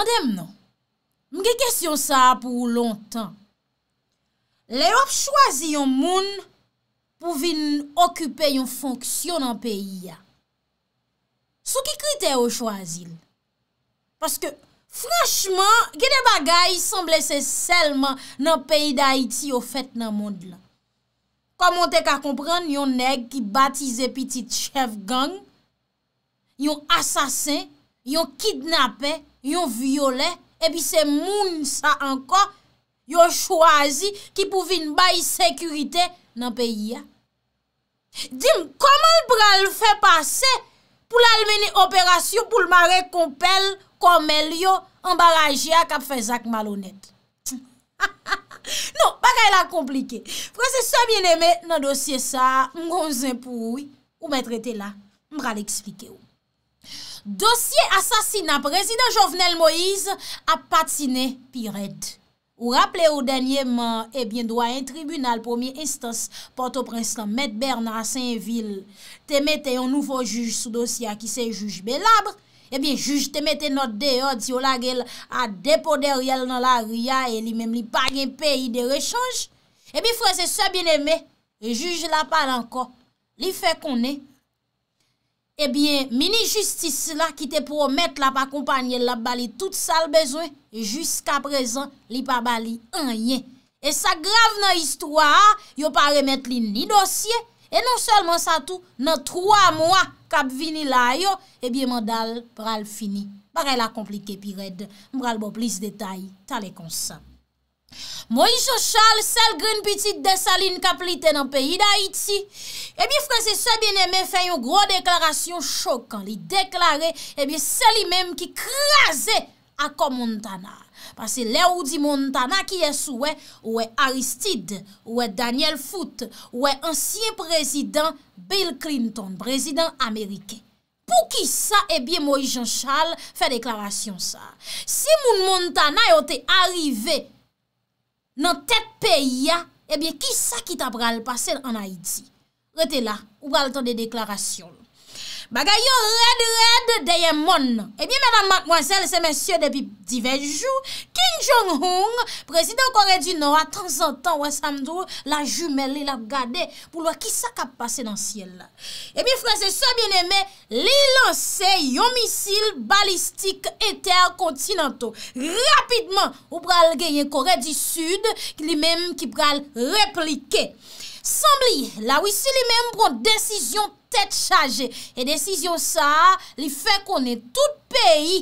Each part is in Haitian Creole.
Mandem nan, mge kesyon sa pou lontan. Le wap chwazi yon moun pou vin okupe yon fonksyon nan peyi ya. Sou ki krite wap chwazi? Paske, franschman, genye bagay semblese selman nan peyi da iti yo fet nan moun la. Komon te ka kompran yon neg ki batize pitit chev gang, yon asasen, Yon kidnape, yon viole, epi se moun sa anko, yon chwazi ki pouvin bayi sekurite nan peyi ya. Dim, koman l bral fè pase pou l almeni operasyon pou l mare kompel komel yo, ambaraje ak ap fèzak malonet. Non, baka yon la komplike. Prosesor mien eme nan dosye sa, mgon zin pou ou, ou mè trete la, mbral eksplike ou. Dosye asasina, prezident Jovenel Moïse a patine pi red. Ou rappele ou denye man, ebyen, eh do a yon tribunal, pomiye instans, pote o prenslan, met Berna a sen vil, te mette yon nouvo juj sou dosya ki se juj belabre, ebyen, eh juj te mette not deyo, diyo la gel a depo de riel nan la ria, e li mem li pagyen peyi de rechange, ebyen, fwese se bieneme, e juj la pal anko, li fe konen. Ebyen, eh mini-justice la ki te promet la pa kompanyel la bali tout sal bezwe, jusqu'a prezen li pa bali enye. E sa grav nan istwa, yo pa remet li ni dosye, e non selman sa tou nan 3 mwa kap vini la yo, ebyen eh mandal pral fini. Bare la komplike pi red, mbral bo plis detay, talekonsan. Moïse Jean Charles, sel gren piti de Saline Kaplite nan peyi d'Haïti Ebi fwese se bin eme fè yon gro deklarasyon chokan Li deklaré, ebi seli menm ki krasè akon Montana Pase le ou di Montana ki yè sou wè Wè Aristide, wè Daniel Foote Wè ansyen prezident Bill Clinton, prezident Amerike Pou ki sa, ebi eh Moïse Jean Charles fè deklarasyon sa Si moun Montana yote arrivè Nan tet pe ya, ebyen ki sa ki ta pral pase an a yidzi. Rete la, ou pral ton de deklarasyon. Bagayon red red deye moun. E eh biye mèdame, mèdame, mwansel, se mèsyè depi divejjou, King Jong-un, prezident Kore du Nord, tan zantan wè samdou, la jumele la gade, pou lwa ki sa kap pase nan siel la. E eh biye franse, se bienemè, li lanse yon misil balistik etèr kontinento. Rapidman, ou pral genye Kore du Sud, li mèm ki pral replike. Sambli, la wisi li mèm pron desisyon Tet chaje e desisyon sa li fe konen tout peyi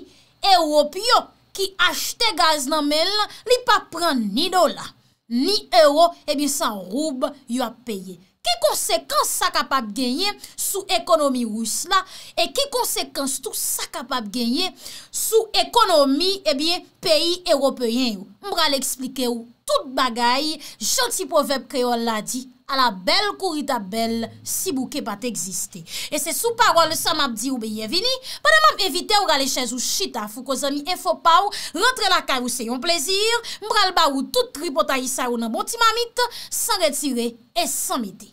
Erop yo ki achte gaz nan men la Li pa pren ni dola Ni euro ebi san roub yo ap peye Ki konsekans sa kapap genye sou ekonomi wous la E ki konsekans tou sa kapap genye Sou ekonomi ebi peyi Eropen yo Mbra li eksplike yo tout bagay Janti povep kreyo la di ala bel kourita bel si bou ke pat egziste. E se sou parol sa map di ou beye vini, padan mam evite ou gale chèz ou chita, fou ko zan mi enfopaw, rentre la kar ou se yon plezir, mbral ba ou tout tripotayi sa ou nan bonti mamit, san retire et san mide.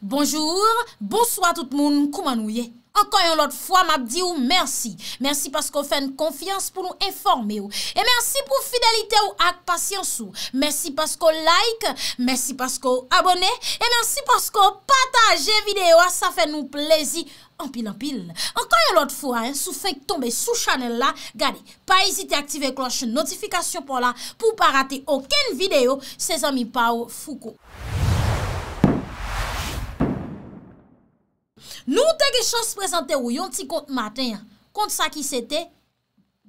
Bonjour, bonsoi tout moun, kouman ou ye. Ankan yon lot fwa m ap di ou mersi. Mersi pasko fèn konfians pou nou informe ou. E mersi pou fidelite ou ak pasyans ou. Mersi pasko like. Mersi pasko abone. E mersi pasko pataje videyo. Sa ah, fè nou plezi anpil anpil. Ankan yon lot fwa sou fèk tombe sou chanel la. Gade, pa isite aktive kloche notifikasyon pou la. Pou pa rate oken videyo. Se zami pa ou fuko. Nou te ge chans prezante ou yon ti kont maten ya, kont sa ki se te,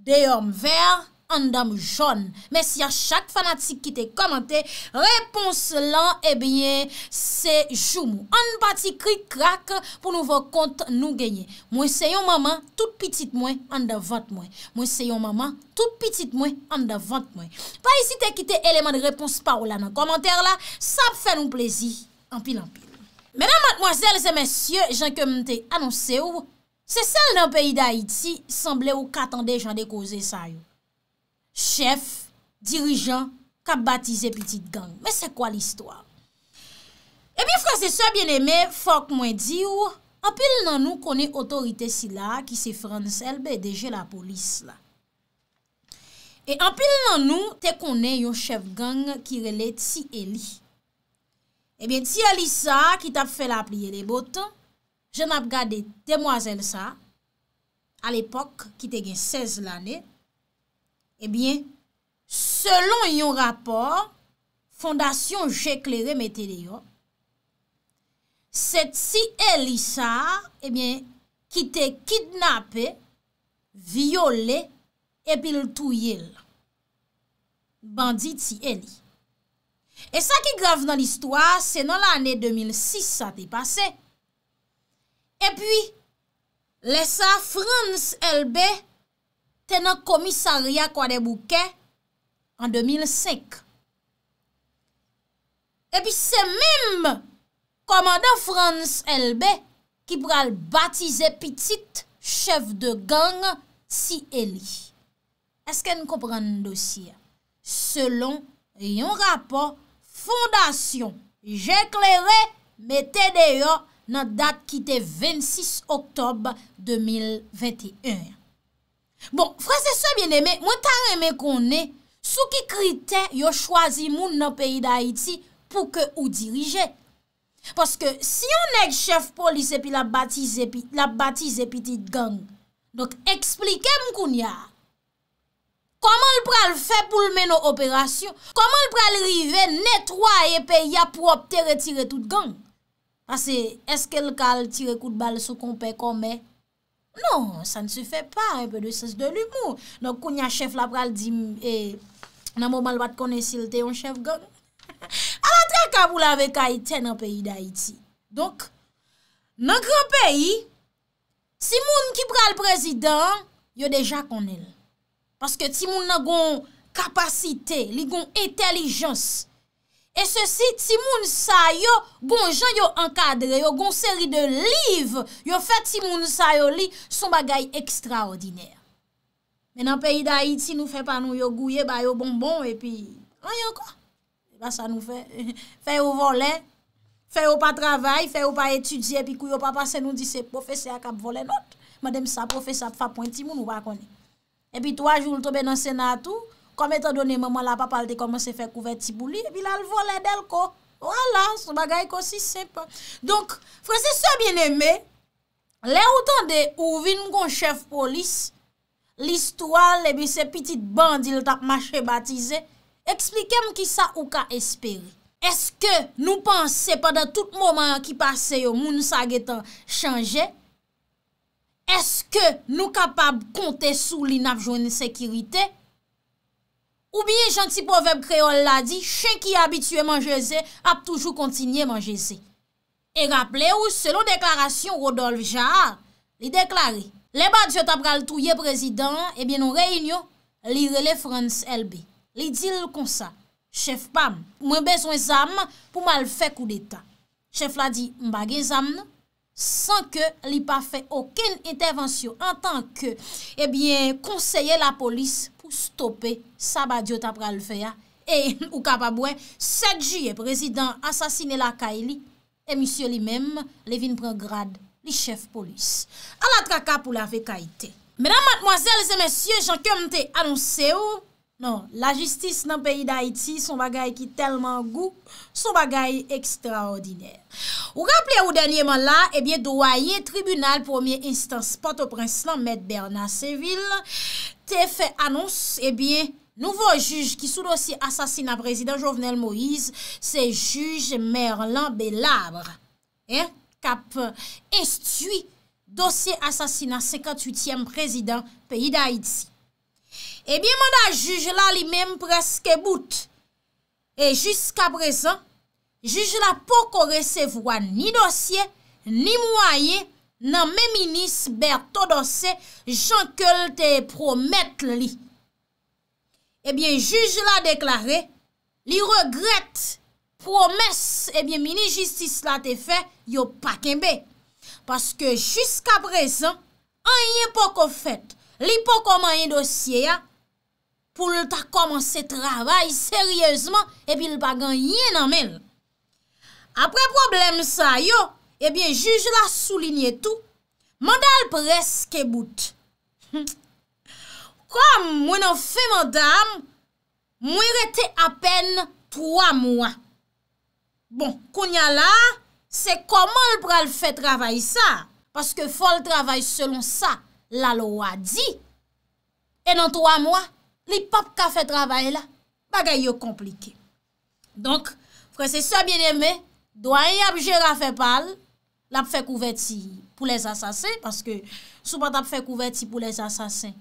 de yon ver, an dam joun. Mes ya chak fanatik ki te komante, repons la, e eh bine, se jou mou. An bati kri krak pou nou vok kont nou genye. Mwen se yon maman, tout pitit mwen, an dam vant mwen. Mwen se yon maman, tout pitit mwen, an dam vant mwen. Pa yisi te kite eleman de repons pa ou la nan komantere la, sap fe nou plezi, an pi lan pi. Mè nan matmoazèl zè mèsyè, jan ke m te anonsè ou, se sèl nan peyi d'Haïti, semblè ou katande jan de kozè sa yo. Chef, dirijan, ka batize piti gang, mè se kwa l'histoire. E eh bi frasè sa, bien emè, fòk mwen di ou, anpil nan nou konè otorite si la ki se fran selbe deje la polis la. E anpil nan nou, te konè yon chef gang ki rele ti eli. Ebyen, eh ti Elisa ki tap fè la priye de bot, jen ap gade temwazen sa, al epok ki te gen 16 l ane, ebyen, selon yon rapor, Fondasyon Jekle remete de yon, se ti Elisa, ebyen, eh ki te kidnapè, viole, epil touyèl. Bandi ti Elisa. E sa ki grav nan l'histoire, se nan l'anè 2006 sa te pase. E pi, lesa Frans Elbe te nan komisariya kwa de bouke an 2005. E pi se mèm komanda Frans Elbe ki pral batize pitit chev de gang si Eli. Eske n koupran n dosye? Selon yon rapor Fondasyon jèk lère metè dè yo nan dak ki te 26 oktob 2021. Bon, fwese sou bien eme, mwen tan eme konè sou ki krite yo chwazi moun nan peyi da iti pou ke ou dirije. Poske si yo nèk chef polis epi la batize epi tit gang, donk eksplike mkoun ya, Koman l pral feb pou l men nou operasyon? Koman l pral rive netwoy epè ya prop tere tire tout gang? Pase, eske l kal tire kout bal sou konpe komè? Non, sa n se fe pa, epè de ses de l'humour. Non, kounya chef la pral di, e, nan mou mal bat kone sil te yon chef gang. A la tre kabou la vekay ten an peyi da iti. Donk, nan gran peyi, si moun ki pral prezident, yo deja konel. Paske ti moun nan goun kapasite, li goun etelijans. E se si ti moun sa yo goun jan yo ankadre, yo goun seri de liv, yo fè ti moun sa yo li, son bagay ekstraordinèr. Men an peyi da Haiti nou fè pa nou yo gouye, ba yo bonbon, e pi... An yon ko? La sa nou fè, fè yo vole, fè yo pa travay, fè yo pa etudye, pi kou yo pa pase nou di se profese akap vole not. Ma dem sa profese ap fap pointi moun ou pa konen. epi 3 joul tobe nan senatou, kom etan donen maman la papal de koman se fe kouveti pou li, epi la l vole del ko. Wala, sou bagay ko si sepe. Donk, fwese se bieneme, le ou tande ou vin mkon chef polis, listoual, epi se pitit bandil tap mache batize, eksplikem ki sa ou ka espere. Eske nou panse pa da tout moman ki pase yo moun sa getan chanje, eske nou kapab kontè sou li nap jouni sekiritè? Ou biye janti poveb kreol la di, chen ki abitue manje zè, ap toujou kontinye manje zè. E rapple ou, selon deklarasyon Rodolphe Jarre, li deklaré, le badjot ap ral touye prezident, ebyen nou reynyo, li rele France LB. Li dil kon sa, chèf pam, pou mwen bezwen zam, pou mal fèk ou deta. Chèf la di, mbagè zam nou, Sanke li pa fe oken intervensyon an tanke ebyen eh konseye la polis pou stope sabadyot apra l feya e ou kapabwen 7 juye prezident asasine la kay li e misye li menm le vin pren grad li chef polis. An la traka pou la ve kay te. Medan matmoazel se mensye jan kem te anonse ou? Non, la jistis nan peyi d'Haïti son bagay ki telman gou, son bagay ekstraordinèr. Ou rappele ou den lièman la, ebyen dowaye tribunal premier instance Port-au-Prince lan Mèd Bernard Seville te fè annons ebyen nouvo juj ki sou dosi asasina prezident Jovenel Moïse se juj Merlan Belabre. Kap estui dosi asasina 58èm prezident peyi d'Haïti. Ebyen eh mwen da juj la li menm preske bout. E jusqu apresan, juj la pou kore se vwa ni dosye, ni mwen a ye nan men minis ber to dosye, jan ke lte promet li. Ebyen juj la deklare, li regret, promes, ebyen mini justis la te fe, eh eh yo pa kenbe. Paske jusqu apresan, anyen pou kofet, li pou koman yon dosye ya, pou l ta komanse travay seryezman, epi l bagan yen anmel. Apre problem sa yo, epi juj la soulinye tou, mandal preske bout. Hm. Kom mwen an fe mandam, mwen rete apen 3 mwan. Bon, konya la, se koman l pral fe travay sa, paske fol travay selon sa, la lo wadi. E nan 3 mwan, li pap ka fe travay la, bagay yo komplike. Donk, fwese sa bin eme, do an y apje rafepal, la fe kouveti pou les asasen, paske sou ban ta fe kouveti pou les asasen.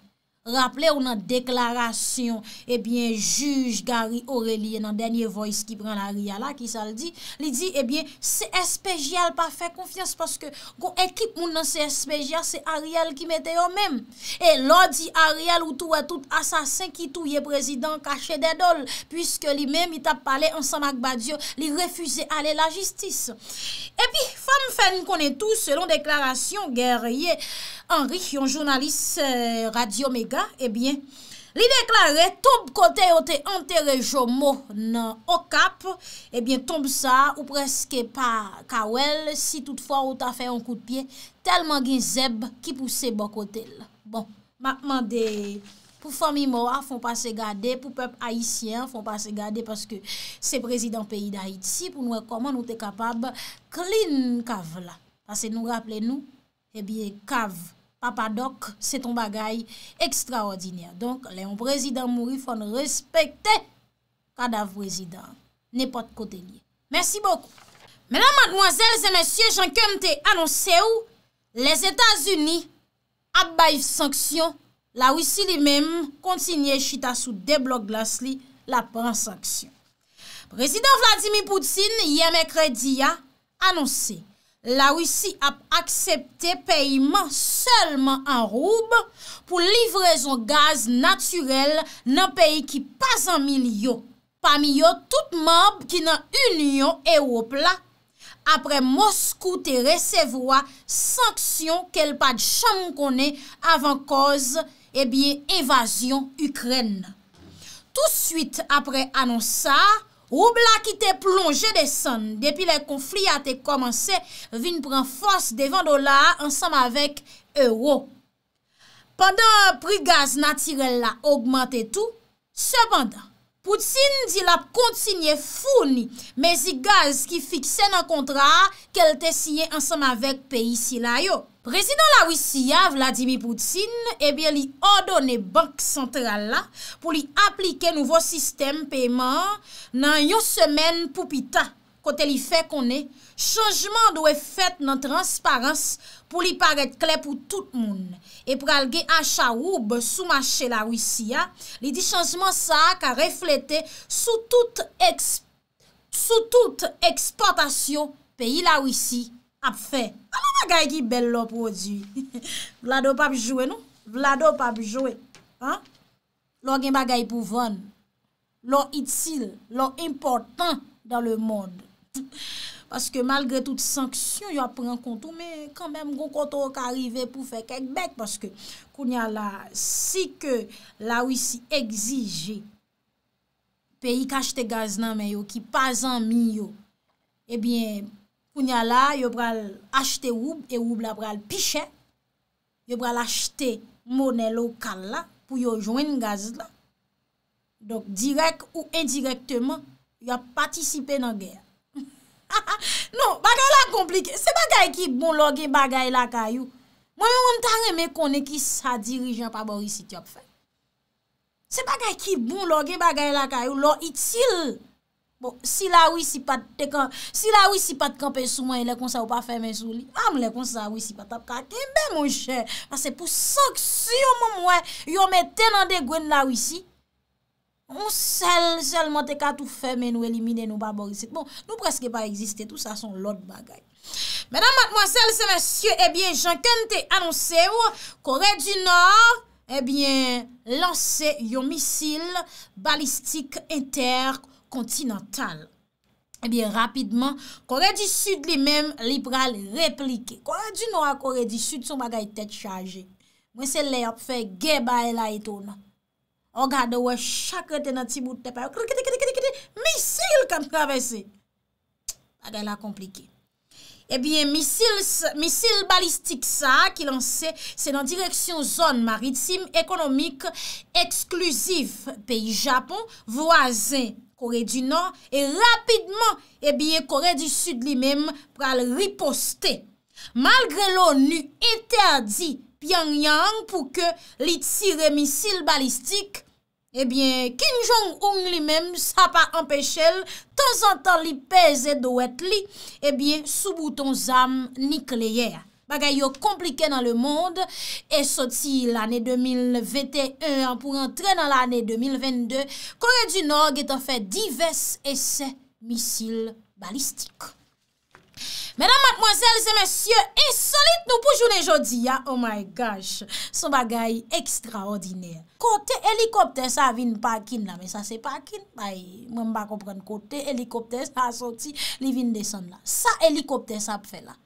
Rappele ou nan deklarasyon Ebyen eh juj Gary Aurelie Nan denye voice ki pran Ariel la Ki sa eh l di, li di ebyen CSPJ al pa fe konfians Paske kon ekip moun nan CSPJ Se Ariel ki mette yo men E lo di Ariel ou tou a tout Asasen ki tou ye prezident kache De dol, pwiske li men mi tap pale An Samak Badiou, li refuze Ale la jistis Ebyen fam fen konen tou selon deklarasyon Gary E Anri, yon jounalist euh, radio mek Ebyen, eh li deklare, tom kote yo te anterre jomo nan okap Ebyen, eh tom sa ou preske pa kawel Si toutfwa ou ta fe yon kout piye Telman gen zeb ki puse bokotel Bon, makman de pou fami mwa, pou pep Haitien Fon pa se gade paske se prezident peyi da Haiti Pou nou ekoman ou te kapab klin kav la Pase nou rappele nou, ebyen eh kav Papadok, se ton bagay ekstraordiner. Donk, le yon prezident Mourifon respekte kada prezident. Ne pot kote nye. Mersi bokou. Menan madmouazel, zè men sye, janken te anonsè ou, les Etats-Unis abayif sanksyon, la wisi li men kontsinyè chita sou deblog glas li la pransanksyon. Prezident Vladimir Poutine yè mè krediya anonsè La russi ap aksepte peyman selman an roub pou livrezon gaz natyrel nan peyi ki pas an milyon. Pa milyon tout mob ki nan union e wop la. Apre mouskou te resevwa sanksyon kel pad chanm konen avan koz evasyon Ukren. Tou suite apre anonsa, Roubla ki te plonje de san, depi le konflik a te komanse, vin pren fos devan do la ansam avek euro. Pandan pri gaz natirel la augmente tou, sepanda, Poutine di la kontinye founi mezi gaz ki fikse nan kontra kelle te siye ansam avek peyi si la yo. Prezident la Ouissiya, Vladimir Poutine, ebyen li odo ne bank sentral la pou li aplike nouvo sistem peyman nan yo semen pou pita. Kote li fe konen, chanjman do e fet nan transparans pou li paret kle pou tout moun. E pou alge a chawoub sou mache la Ouissiya, li di chanjman sa ak a reflete sou tout eksportasyon peyi la Ouissiya. ap fè. An an bagay ki bel lò prodjou. Vlado pap jwè nou? Vlado pap jwè. Lò gen bagay pou von. Lò itil. Lò important dan le moun. Paske malgre tout sanksyon, yo ap pren kontou, me kanbèm goun kontou wak arive pou fè kekbek. Paske, koun ya la, si ke la wisi egziji, peyi kache te gaz nan men yo, ki pasan mi yo, ebyen, Pounya la, yo pral achte woub, e woub la pral pichè. Yo pral achte mounè lokal la, pou yo jwen gaz la. Dok direk ou indirektman, yo patisipe nan gè. Non, bagay la komplike. Se bagay ki bon logge bagay la kayou, mwen yo an tan reme konen ki sa dirijan pa boris iti ap fè. Se bagay ki bon logge bagay la kayou, lo itil... Bon, si la wisi pat tekan, si la wisi pat kampen sou mwen, le konsa ou pa femen sou li, am le konsa wisi pat ap kakenbe, mon chè. Mase pou sòk si yo moun mwen, yo mè tenande gwen la wisi, monsel, jel mante katou femen ou elimine nou babori. Bon, nou preske pa existe, tout sa son lot bagay. Mèdam mwen, monsel, se mèsyè, ebyen, eh jankan te anonsè ou, Kore du Nord, ebyen, eh lanse yo misil balistik interk kontinantal. Ebyen, eh rapidman, Kore di sud li mem li pral replike. Kore di nord, Kore di sud, son bagay tet chaje. Mwen se le ap fe, geba e la ito nan. Oga de we chakre tena tibou tepe. Krikitikitikiti, misil kan pravese. Bagay la komplike. Ebyen, eh misil balistik sa, ki lanse, se nan direksyon zon maritim, ekonomik, eksklusif, peyi Japon, vwazen, kore di nan, e rapidman, e eh bie kore di sud li men, pral riposte. Malgre lo ni eterdi Pian Yang pou ke li tire misil balistik, e eh bie Kinjong Ong li men, sa pa empèche l, tan zan tan li peze do wet li, e eh bie sou bouton zam nikleyea. Bagay yo komplike nan le monde e soti l ane 2021 an pou rentre nan l ane 2022. Kore du Nord getan fe divers ese misil balistik. Medan matmwansel se monsye insolite nou pou jounen jodi ya. Oh my gosh, son bagay ekstraordiner. Kote helikopter sa vin pakin la, men sa se pakin. Ay, mwen ba kompran kote helikopter sa soti li vin deson la. Sa helikopter sa ap fe la.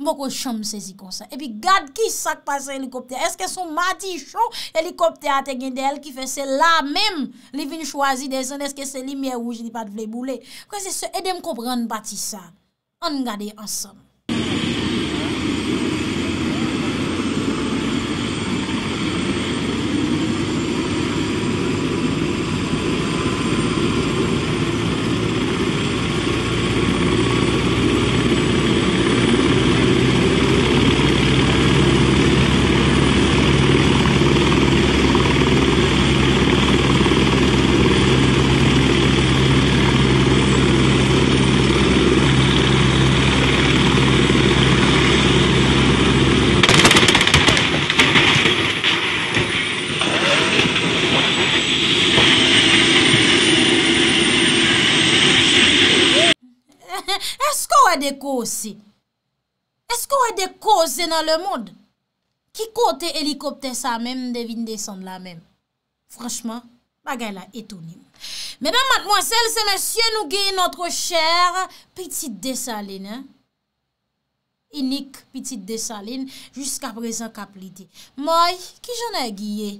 Mpoko chanm sezi kon sa. E pi gad ki sak pa sa helikopter. Eske son mati chanm helikopter ate gen de el ki fe se la menm li vin chwazi de zon. Eske se li miye ouj li pat vle boule. Kwa se se edem kopran bati sa. An gade ansam. Esko wè de kozè nan le moun? Ki kote helikopte sa mèm devine desan la mèm? Franchman, bagay la etouni. Mè nan matmwansèl se mèsyen nou gey notre chèr, piti desalènen. Inik piti desalènen, jiska prezant ka pliti. Mòy, ki jenè giye?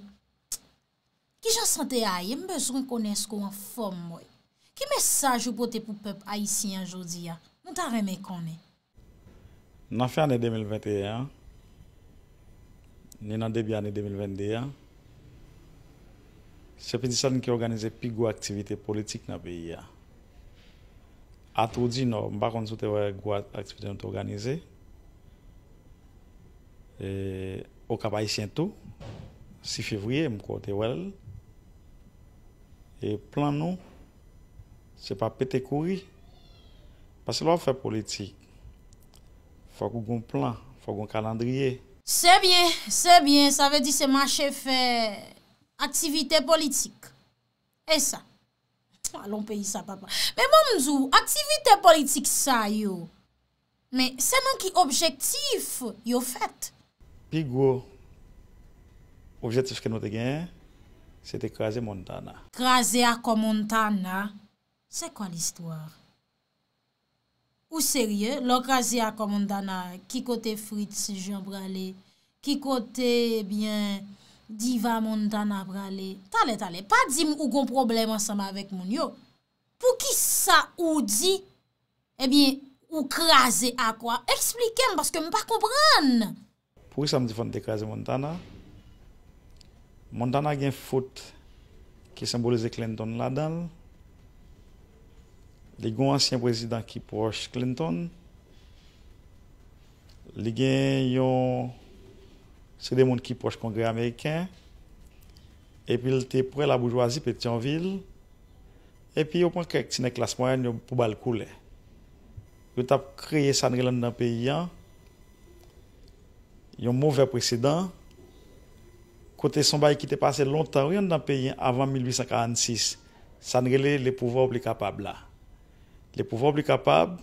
Ki jen sentè a, yèm bezon konè skou an fòm mòy. Ki mè saj ou pote pou pèp a yisi an jodi ya? Mè tarè mè konè. Dans la fin de 2021, nous dans le début de 2021, c'est Pédisson qui a organisé plus activité politiques dans le pays. Aujourd'hui, hein. tout dire, nous avons une grande activité organisée. Au Cap Haïtien, tout, 6 février, nous avons une Et le plan, ce n'est pas péter courir. Parce que fait politique. Fwa kou goun plan, fwa kou goun kalandriye. Se bien, se bien, sa ve di se ma chefe aktivite politik. E sa. Alon peyi sa papa. Me bon mzou, aktivite politik sa yo. Me seman ki objektif yo fet. Pi go, objektif ke nou te gen, se te kraze Montana. Kraze akou Montana? Se kwa l'istwara? Ou serye, lo kraze akwa moun dana, ki kote Fritz Jean brale, ki kote, ebyen, Diva moun dana brale. Tale, tale, pa di m ou kon problem ansama vek moun yo. Pou ki sa ou di, ebyen, eh ou kraze akwa? Eksplikem, baske m pa kompran. Pou ki sa m di fante kraze moun dana, moun dana gen fote ki sembolize klenton ladan. li gwen ansyen prezident ki poche Clinton, li gen yon srede moun ki poche kongre Ameriken, epi l te pre la boujwazi pe Tianvil, epi yon pon krek, si ne klasmoyen yon pou bal koule. Yon tap kreye sanre lan nan peyi yan, yon mouve prezident, kote samba yon ki te pase lontan yon nan peyi yan avan 1846, sanre le le pouvo ap li kapab la. Lè pouvwa ou bli kapab,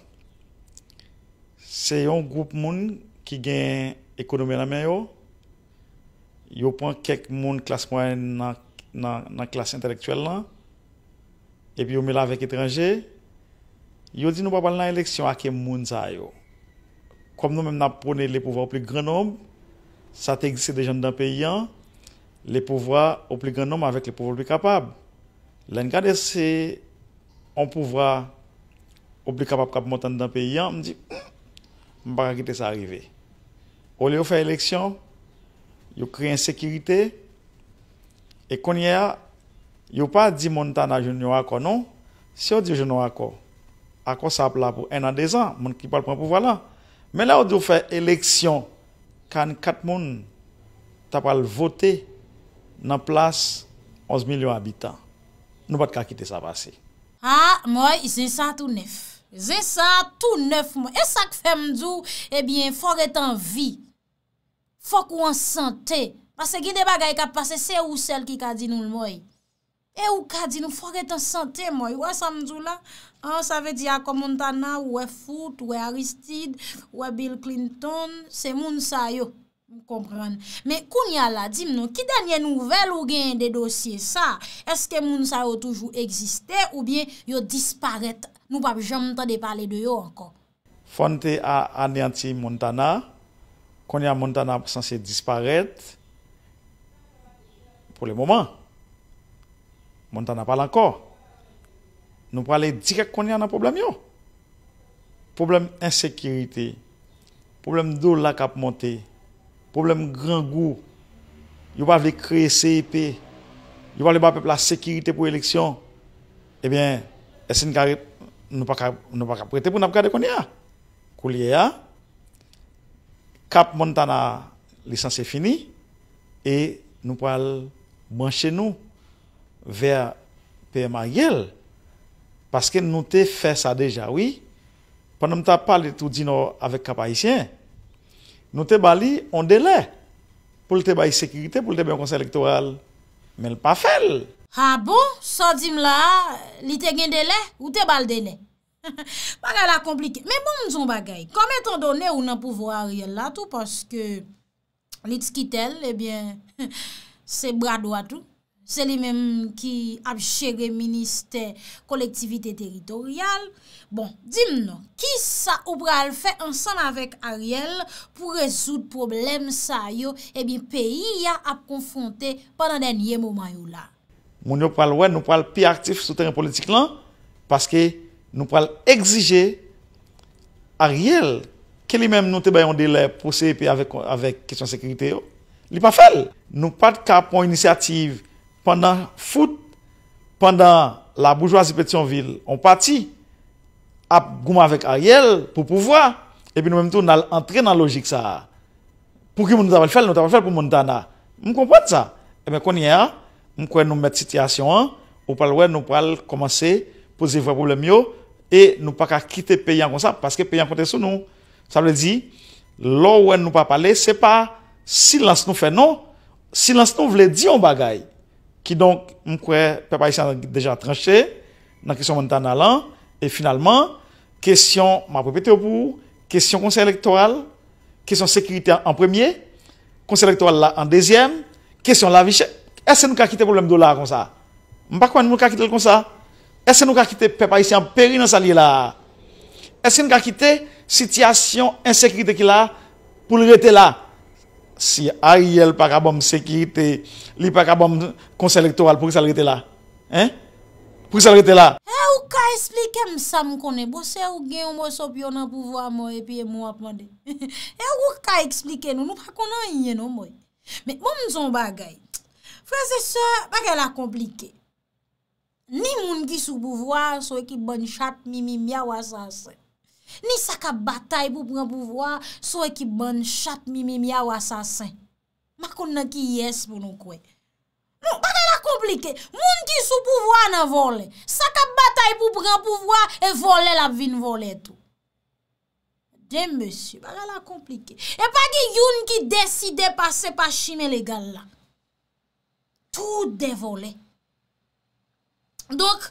se yon goup moun ki gen ekonome nan men yo, yo pon kek moun klas mwen nan klas entelektuel nan, epi yo mè la vek etranje, yo di nou pa bal nan eleksyon a ke moun zay yo. Kom nou men nan pounen lè pouvwa ou pli gren om, sa te egise de jen dan pe yon, lè pouvwa ou pli gren om avèk lè pouvwa ou bli kapab. Len gade se, an pouvwa... Ou bli kapap kap montan dan peyi an, mdi, hmm, mba kakite sa arrive. Ou li ou fe eleksyon, yo krein sekirite, e konye a, yo pa di montan a joun yo akonon, se yo di joun yo akon, akon sa ap la pou en a dezan, moun ki pal pou an pou wala. Men la ou di ou fe eleksyon, kan kat moun tapal vote nan plas 11 milyon abitan. Nou bat kakite sa pase. Ha, mwen yon se satou nef. Zé sa, tout neuf mwen. E sa k fè mdou, ebyen, eh fòk etan vi. Fòk ou an santè. Pase ginde bagay ka pase, se ou sel ki ka dinoun mwen. E ou ka dinoun, fòk etan santè mwen. Ouè samdou la, an sa ve di akomontana, ouè foot, ouè Aristide, ouè Bill Clinton. Se moun sa yo, mwen kompran. Men koun ya la, di mnon, ki danye nouvel ou genye de dosye sa, eske moun sa yo toujou egziste oubyen yo disparette. Nou pa pi jom mwen tan de pale de yo anko. Fonte a anianti Montana, konye a Montana prasansye disparet, pou le mouman, Montana pale anko, nou pale dikak konye anan problem yo. Problem ensekiriti, problem do lak apmonte, problem gran gou, yo pa vi kreye CEP, yo pa li ba pep la sekiriti pou eleksyon, ebyen, eh esen karit, nou pa ka prete pou nap kade konye a. Kou liye a, kap montana lisansye fini, e nou pal manche nou ver PMA yel, paske nou te fè sa deja, oui, pan nou ta pal etou di nou avèk kap ayisyen, nou te bali on dele, pou l te bayi sekirite, pou l te bayi konsen elektoral, men l pa fel. A bon, sa dim la, li te gen dele, ou te bal dele. Bagay la komplike. Me bon mzon bagay, kome ton do ne ou nan pouvo Ariel la tou, paske li tskitel, ebyen, eh se bradwa tou. Se li menm ki ap chere minister kolektivite teritorial. Bon, dim nou, ki sa ou bral fe ansan avek Ariel pou rezout problem sa yo, ebyen, eh peyi ya ap konfronte panan den ye mouman yo la. Moun yo pral wè, nou pral pi aktif sou teren politik lan, paske nou pral exije a riel, ke li mèm nou te bayon de lè posè e pe avèk kèsyon sekritè yo, li pa fel. Nou pat ka pon inisiativ, pandan fout, pandan la boujwa zi petion vil, on pati ap gouman avèk a riel pou pouvoa, epi nou mèm tou nal entre nan logik sa. Pou ki moun nou ta pal fel, nou ta pal fel pou moun nou ta ana. Mou kompote sa. E mè konye an, Mwen kwen nou met sityasyon an, ou pal wè, nou pal komanse, pose vre problem yo, e nou pa ka kite peyan kon sa, paske peyan konten sou nou. Sa mwen di, lò wè nou pa pale, se pa, si lans nou fè nou, si lans nou vle di yon bagay. Ki donk, mwen kwen pepalisyon an deja tranche, nan kisyon mwen tan nan lan, e finalman, kisyon mwen apopete ou pou, kisyon konsey elektoral, kisyon sekyritè an premye, konsey elektoral la an dezyen, kisyon la vichè... Ese nou ka kite problem do la kon sa? Mpa kwen nou ka kite l kon sa? Ese nou ka kite pepa isi an peri nan salye la? Ese nou ka kite sityasyon ensekrite ki la pou l rete la? Si a rye l pakabom sekirite li pakabom konselektoral pou l rete la? Hein? Pou l rete la? E eh, ou ka esplike msa mkone bo se ou gen ou mwen sop yon an pou vwa mwen epi e mwen apwande E eh, ou ka esplike nou nou pakon an yon an bon, mwen mwen mzon bagay Fransese, pa ge la komplike. Ni moun ki sou pouvwa, sou e ki ban chat mimim ya wa sasen. Ni sakap batay pou pran pouvwa, sou e ki ban chat mimim ya wa sasen. Ma kon na ki yes pou nou kwe. Pa ge la komplike. Moun ki sou pouvwa nan vole. Sakap batay pou pran pouvwa, e vole la bin vole tout. Jem monsi, pa ge la komplike. E pa ki youn ki deside pase pa chime legal la. Tout devolé. Donk,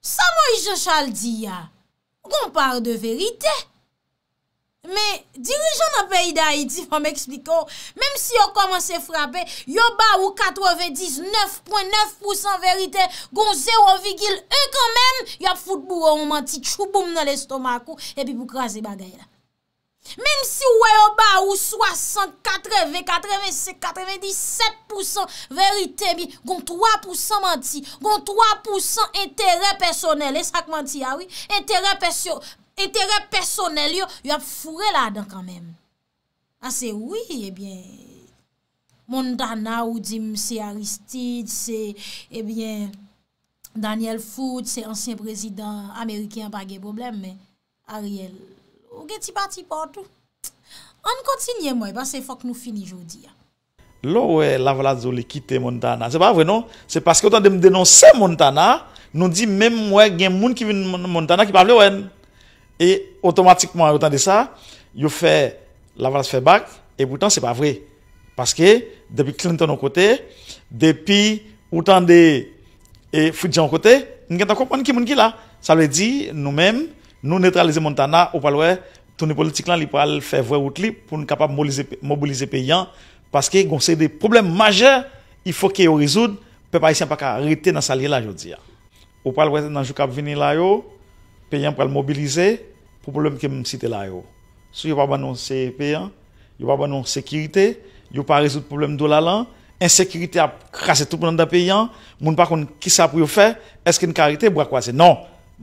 sa mwen yon chal di ya, goun par de verite, men dirijan nan peyi de Haiti, fò m eksplikò, menm si yon komanse frape, yon ba ou 99.9% verite, goun 0.1% yon foutbou yon manti chouboum nan lestomakou, epi bou krasi bagay la. Men si weyo ba ou 60, 80, 90, 97% verite bi, gon 3% manti, gon 3% entere personel. E sak manti awi? Ah entere personel yo, yo ap fure la dan kamem. Ase, ah, wii, ebyen, eh moun dana ou di msi Aristide, se, ebyen, eh Daniel Foote, se ansyen prezident Amerikien, pa ge probleme, me, Ariel. ou gen ti partout. On continue, moi, parce que faut que nous finissions aujourd'hui. L'eau, la de quitte Montana. C'est pas vrai, non? C'est parce que quand de me dénoncer Montana, nous dit même moi, il y a des gens qui viennent Montana qui parlent Owen. Et automatiquement, autant de ça, il fait la Valazzo fait back, et pourtant, c'est pas vrai. Parce que depuis Clinton au côté, depuis autant de et Fujian au côté, nous avons compris qui est là. Ça veut dire, nous-mêmes, Nou netralize montana, ou pal wè, toune politik lan li pal fè vwè wout li, pou nou kapap mobilize pe yon, paske yon se de problem maje, i fò ke yo rezoud, pe pa yos yon pa ka rete nan salye la, yo di ya. Ou pal wè nan jou kap veni la yo, pe yon pal mobilize, pou problem ke mwen site la yo. Sou yo pa banon se pe yon, yo pa banon sekirite, yo pa rezoud problem do la lan, en sekirite a krasi tout pou nan da pe yon, moun pa kon kisa pou yo fè, eske nou ka rete, bwa kwa se, non!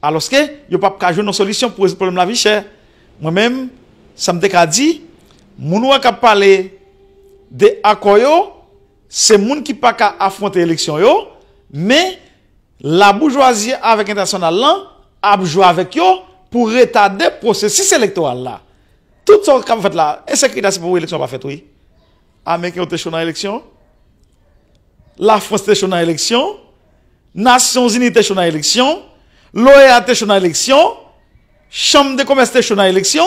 Alors que, a pas jouer une solution pour résoudre le problème de la vie chère. Moi-même, ça me dit, moun ou a parlé de akoyo, c'est moun qui pas qu'à affronter l'élection yo, mais la bourgeoisie avec international a joué avec yo pour retarder le processus électoral là. Tout ce qu'on fait là, est-ce que c'est pour l'élection pas fait, oui? Américains ah, ont échoué dans l'élection. La France est échoué dans l'élection. Nations Unies est dans l'élection. L'OEA était dans l'élection, Chambre de commerce était dans l'élection,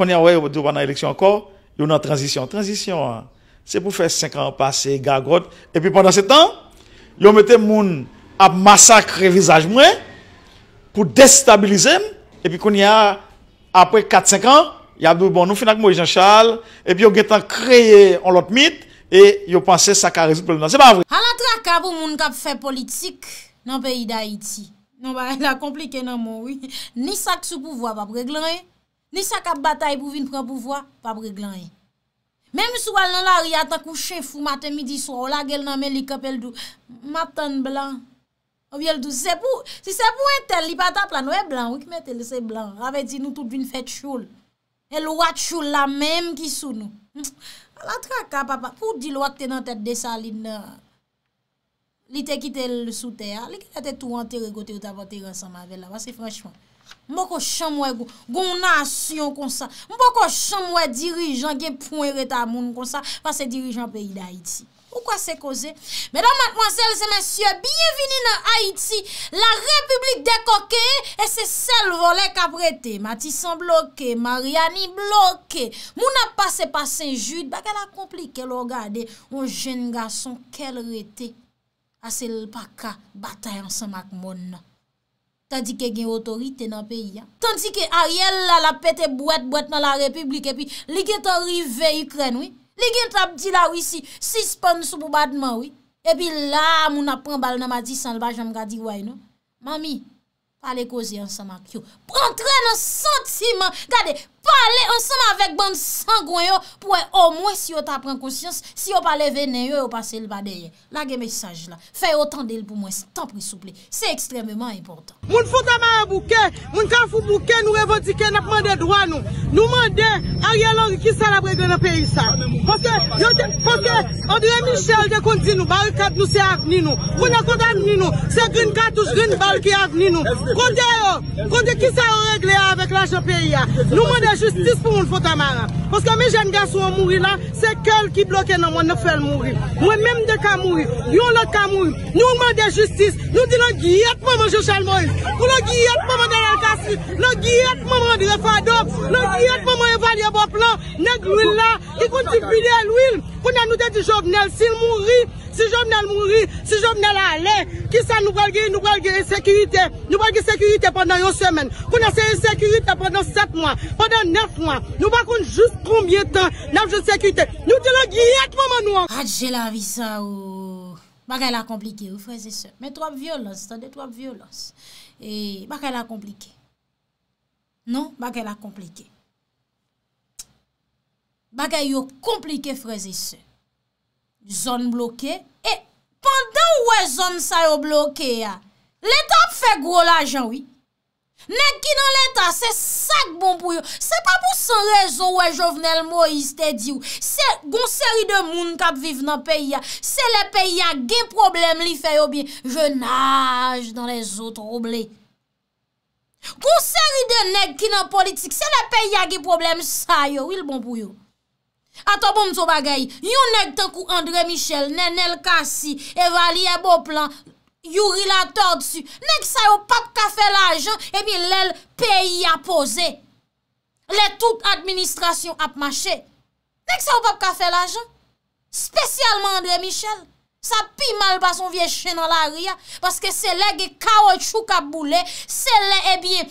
il y a eu une élection encore, il y a une transition. Transition, c'est hein. pour faire 5 ans passer, gargote. Et puis pendant ce temps, ils y des gens à massacrer le visage pour déstabiliser. Et puis il y a, après 4-5 ans, il y a bon, nous finissons avec Jean-Charles, et puis y a créé un autre mythe, et ont pensé que ça a résolu le problème. C'est pas vrai. À la traque pour les gens qui fait politique dans le pays d'Haïti. Nan ba, e la komplike nan moun, oui. Ni sak sou pouvoi, pa preglan e. Ni sak ap bataye pou vin pran pouvoi, pa preglan e. Mem sou al nan la ri atan kouche fou, maten midi sou, la gel nan me likap el dou. Maten blan. Ouye el dou, se se pou entel, li pata plan, ouye blan, ouye metel, se blan. Rave di nou tout bin fèt choul. El ouat choul la menm ki sou nou. Hmm. La traka, papa, pou di lou akte nan tet de salin nan? Li te kite sou ter, li te te tou anteri kote ou te apateri an sa mavel la. Basi franchman, mwen kon chan mwen kon nasyon kon sa. Mwen kon chan mwen dirijan gen pouen reta moun kon sa. Basi dirijan peyi da Haiti. Poukwa se koze? Mwen dan mwen ponsel se mensye, biyevini nan Haiti. La republik de koke, e se sel volen ka prete. Mati san bloke, Mariani bloke. Mwen nan pase pa se jute, baka la komplike lo gade. O jen gason kel rete. Ase lpaka batay ansamak moun nan. Tandike gen otorite nan peyi ya. Tandike a yel la la pete bwet bwet nan la republik epi. Lige ton rive Ukren wii. Lige ton abdila wisi. Sispan sou pou badman wii. Epi la moun apen bal nan madi sanlbaj nan mga diway nan. Mami, pale kozi ansamak yo. Prentren an sentiman. Gade, pente. pale ansan avèk band sangwen yo pouè o mwen si yo ta pren konsyans si yo pale venen yo, yo pase il badeyen lage mesaj la, fè otan del pou mwen tan prisouple, se ekstremèman importan. Moun fouta maye bouke moun ka fout bouke nou evodike nap mwen de dwa nou, nou mwen de aye lor ki sa la bregle nan peyi sa pose, yo te, pose odre michel de konti nou, barikad nou se akni nou, koune kontan ni nou se grin katouj grin bal ki akni nou koune yo, koune ki sa regle ya avèk la chan peyi ya, nou mwen de Justis pou moun fote amara Poske mè jen gansou an mouri la Se kel ki blokè nan moun an fèl mouri Mwen mèm de kamouri Yon lò kamouri Nou mande justis Nou di lò giyat moun an joshal mouri Lò giyat moun an an kasi Lò giyat moun an refadop Lò giyat moun an valye bop la Nèk l'ouil la Yikoun ti bide l'ouil Pou nan nou de di jovnel Si l mouri Si jom nan mouri, si jom nan alè, ki sa nou valge, nou valge e sekirite. Nou valge e sekirite pandan yo semen. Kou nasen e sekirite pandan set mwan, pandan nef mwan. Nou bakoun jous konbyen tan nan jous sekirite. Nou di la gyet mwaman nou an. Hadjè la vi sa ou... Bagay la komplike ou freze se. Men trob violons, san de trob violons. E bagay la komplike. Non, bagay la komplike. Bagay yo komplike freze se. Zon bloke, e pandan wè e zon sa yo bloke ya, lèta pfe gro la jan wè. Nèk ki nan lèta, se sak bon pou yo, se pa pou san rezo wè e jovenel mo yistè diyo. Se goun seri de moun kap vive nan peyi ya, se le peyi ya gen problem li fe yo bi, je nage nan le zot rouble. Goun seri de nèk ki nan politik, se le peyi ya gen problem sa yo, wè l bon pou yo. Atobon mzobagay, yon nek tenkou André Michel, nenel kasi, evaliye bop lan, yon rilator dsu, nek sa yo pap kafe la jan, epi lel peyi apose, le tout administrasyon ap mache, nek sa yo pap kafe la jan, spesyalman André Michel. sa pi mal pa son vie chen nan la ria, paske se le ge kao chou ka boule, se le e eh bie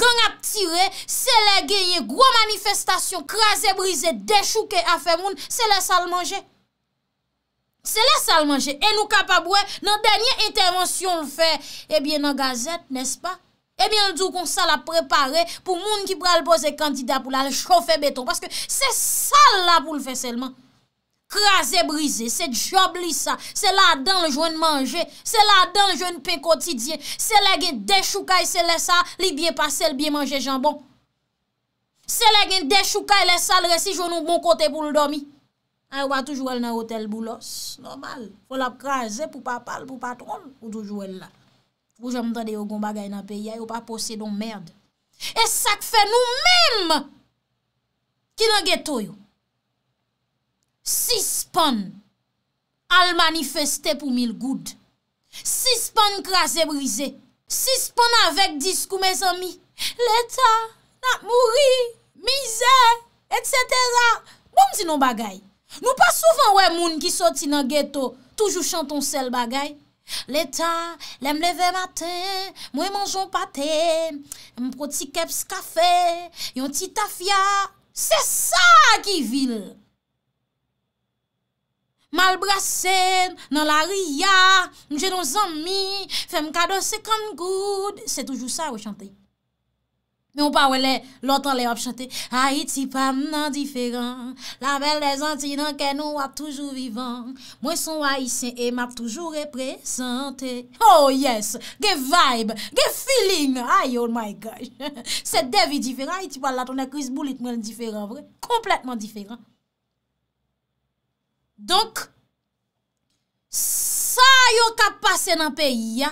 gang ap tire, se le ge ye gwo manifestasyon, krasè brise, dechouke a fe moun, se le sal manje. Se le sal manje, e nou kapabwe, nan denye intervensyon l fe, e eh bie nan gazet, nes pa? E eh bie an djou kon sal ap prepare, pou moun ki pral pose kandida pou la chou fe beton, paske se sal la pou l fe selman. Kraze brize, se di job li sa, se la dan jwen manje, se la dan jwen pen kotidye, se la gen de choukaye se le sa li bien pasel, bien manje jambon. Se la gen de choukaye le sa bon le resi, jwen ah, nou bon kote pou l do mi. A yo pa toujou el nan hotel boulos, normal, pou la kraze pou pa pal, pou pa tron, pou toujou el la. Bou jen mtande yo gom bagay nan peye, yo pa pose don merd. E sak fe nou mèm ki nan geto yo. Sispon almanifeste pou mil goud. Sispon kras e brize. Sispon avek disku me zomi. Leta, natmouri, mize, etc. Boum di nou bagay. Nou pa soufan we moun ki soti nan geto. Toujou chanton sel bagay. Leta, lem leve maten, mwen manjon paten. Mproti keps kafe, yon ti tafya. Se sa ki vil. Mal brase nan la riya, mje nou zanmi, fe m kadose kon goud. Se toujou sa ou chante. Mwen pa wè lè, loutan lè ou chante. A iti pa m nan diferan, la bel de zanti nan ken nou wap toujou vivan. Mwen son wajisyen e map toujou represante. Oh yes, ge vibe, ge feeling. Ay, oh my gosh. Se devi diferan, a iti pa lò tonè kris boulit mwen diferan vre. Kompletman diferan. Donk, sa yo kap pase nan peyi ya,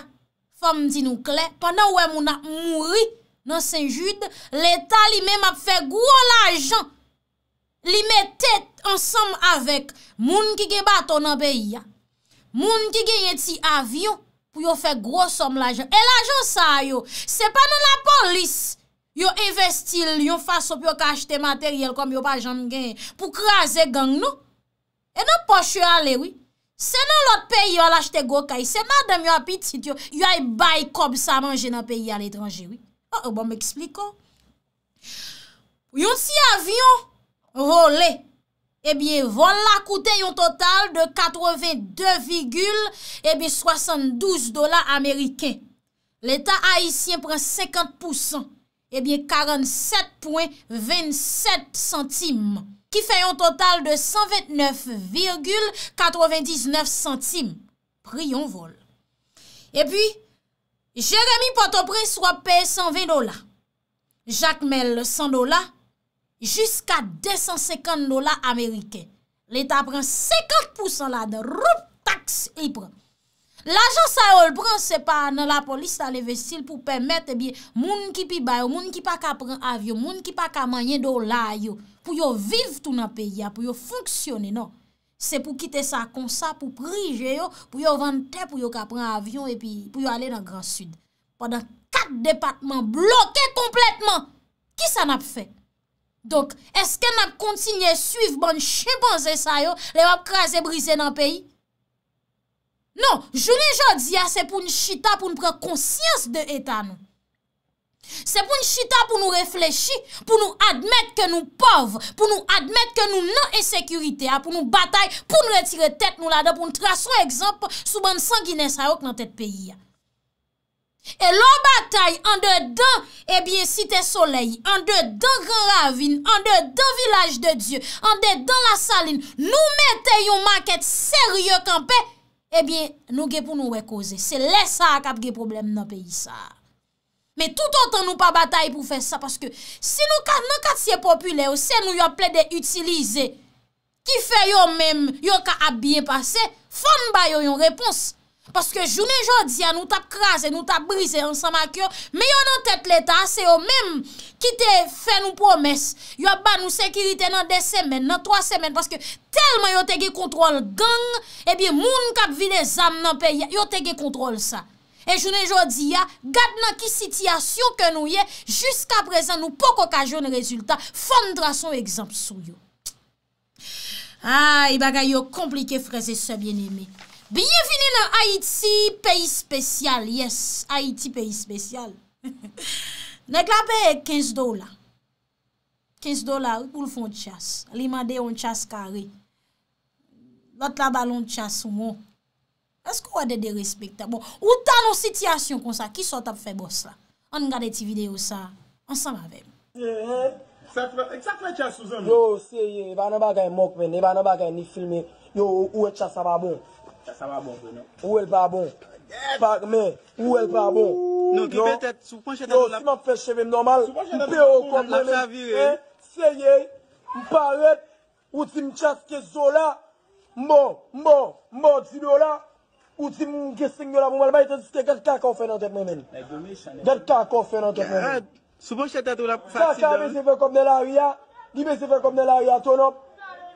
fòm di nukle, pandan wè moun ap mouri nan Saint-Jude, l'Etat li mèm ap fè gwo l'ajan, li mè tèt ansom avèk, moun ki ge baton nan peyi ya, moun ki genye ti avyon, pou yo fè gwo som l'ajan. E l'ajan sa yo, se pa nan la polis, yo investil, yo fà sop yo kachte materyel kom yo pa jan genye, pou krasè gang nou, E nan poche yo ale, wè? Se nan lot peyi yo lache te gwo kaye, se nan dem yo apitit yo, yo ay bayi kob sa manje nan peyi al etranje, wè? O, o, bon m'ekspliko. Oh. Yon si avyon role, ebyen, eh vol la koute yon total de 82,72 dola Ameriken. L'Etat Haitien pren 50%, ebyen, 47.27 centime. ki fè yon total de 129,99 centime pri yon vol. E pi, Jérémy Potoperé swa pè 120 nola, Jacques Mel 100 nola, jusqu'a 250 nola amerikè. L'État pren 50% la de route tax libre. L'ajon sa yo l'bran se pa nan la polis ta le vesil pou pèmète eh moun ki pi bayo, moun ki pa ka pren avyon, moun ki pa ka manye do la yo. Pou yo viv tou nan peyi a, pou yo fonksyonè nan. Se pou kite sa konsa, pou prije yo, pou yo vante pou yo ka pren avyon e pi pou yo ale nan Grand Sud. Padan kat depatman bloke kompletman. Ki sa nap fè? Donk, eske nan kontinye suiv ban che bon, bon se sa yo, le wap krasè brise nan peyi? Non, jouni jodi ya, se pou nou chita pou nou prek konsyans de eta nou. Se pou nou chita pou nou reflechi, pou nou admet ke nou pov, pou nou admet ke nou nan esekurite ya, pou nou batay, pou nou retire tèt nou la da, pou nou trason ekzamp sou ban sanguinè sa ok nan tèt peyi ya. E lò batay, an de dan, ebyen eh site solei, an de dan gran ravine, an de dan vilaj de Diyo, an de dan la saline, nou mette yon maket serye kampè. ebyen eh nou ge pou nou we koze. Se lè sa ak ap ge problem nan peyi sa. Me tout an tan nou pa batay pou fè sa paske si nou kat si e popule ou se nou yo ple de utilize ki fè yo menm yo ka ap biye pase, fon ba yo yon repons. Paske jounen jodi ya nou tap kras e nou tap brise ansan ma kyo Me yo nan tet leta se yo mem ki te fe nou promes Yo ba nou sekirite nan de semen, nan 3 semen Paske telman yo te ge kontrol gang Ebi moun kap vide zam nan pe ya yo te ge kontrol sa E jounen jodi ya gad nan ki sityasyon ke nou ye Juska prezan nou poko kaj yo ne rezultat Fondra son ekzamp sou yo Ay baga yo komplike freze se bien eme Bienveni nan Haiti, peyi spesyal. Yes, Haiti, peyi spesyal. Nèk la pey e 15 dola. 15 dola, ou l foun chas? Li made yon chas kare. Lot la balon chas ou moun. Eskou wade de respekta? Bon, ou tan nou sityasyon kon sa? Ki sota pou fe boss la? An nga de ti video sa? Ansam avèm. Eksak fè chas ou zan? Yo, seye, evan an bagay mok men. Evan an bagay ni filme. Yo, ou e chas ava bon? Bon ou el pa bon? Par men, ou el pa bon? Yo, si man fe cheve m normal, m pe ou konp men men. Seyey, m paret, ou ti m chaske zola, m bon, m bon, m bon zi do la. Ou ti m geseng yo la m ou mal. Maye te ziste gel kaka ou fe nan tep men men. Gel kaka ou fe nan tep men men. Sa ka me se fe konp de la ou ya? Di me se fe konp de la ou ya tonop?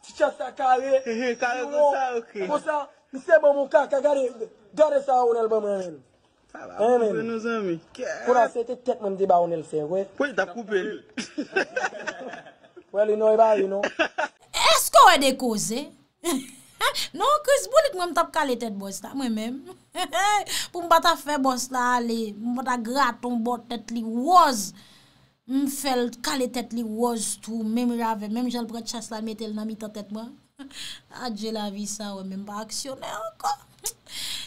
Ti chasa kare, kare konsa ouke. Konsa, mi sebe bon moun kaka gare sa ounel ban man el. Anen, pou la se te tek men di ba ounel se. Pou e dap pou beli. Pou e lino e bayi nou. Eske ou e dekose? Non, kouz boulik men tap kale tete bosta mwen men. Pou mbata fe bosta ale, mbata graton bote tete li waz. m fèl kalè tèt li wòz tou, mèm rave, mèm jèl bret chas la mètèl nan mi tè tèt mwen. Adjè la vi sa wè, mèm pa aksyonè ankon.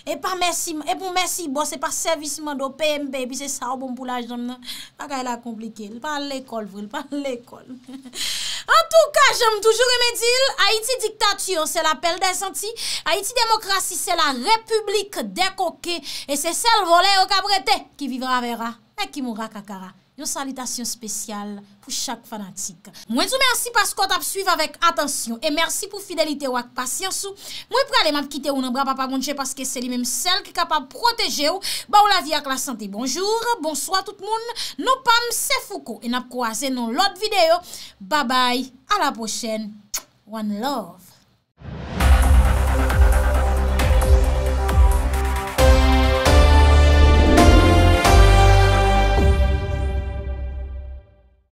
E pa mèsi, e pou mèsi, bo, se pa servisman do PMP, e pi se sa wè bon pou la jèm nan. Aka yè la komplike, lè pa l'ekol vre, lè pa l'ekol. An tou ka, jèm toujou remèdil, Haiti diktatiyon, se la pèl desanti, Haiti demokrasi, se la republik dekoke, e se sel volè okapretè, ki vivra vera, e ki moura kakara. Yon salitasyon spesyal pou chak fanatik. Mwen sou men ansi paskot ap suiv avèk atansyon. E mersi pou fidelite wak pasyansou. Mwen preleman kite ou nan bra papagondje paske se li menm sel ki kapab proteje ou non, ba ou la vi ak la sante. Bonjour, bonsoi tout moun. Nou pam, se foukou. E nap kouazen nou lot videyo. Ba bay, a la pochèn. One love.